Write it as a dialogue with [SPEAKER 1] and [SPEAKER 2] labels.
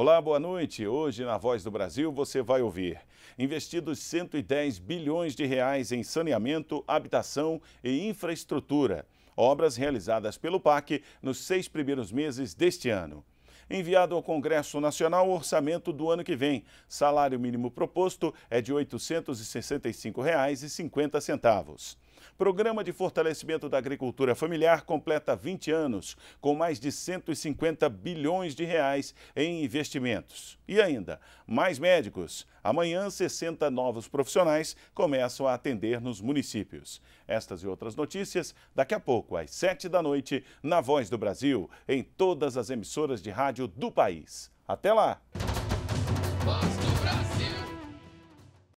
[SPEAKER 1] Olá, boa noite. Hoje na Voz do Brasil você vai ouvir: investidos 110 bilhões de reais em saneamento, habitação e infraestrutura. Obras realizadas pelo PAC nos seis primeiros meses deste ano. Enviado ao Congresso Nacional o orçamento do ano que vem. Salário mínimo proposto é de R$ 865,50. Programa de Fortalecimento da Agricultura Familiar completa 20 anos, com mais de 150 bilhões de reais em investimentos. E ainda, mais médicos. Amanhã, 60 novos profissionais começam a atender nos municípios. Estas e outras notícias daqui a pouco, às 7 da noite, na Voz do Brasil, em todas as emissoras de rádio do país. Até lá!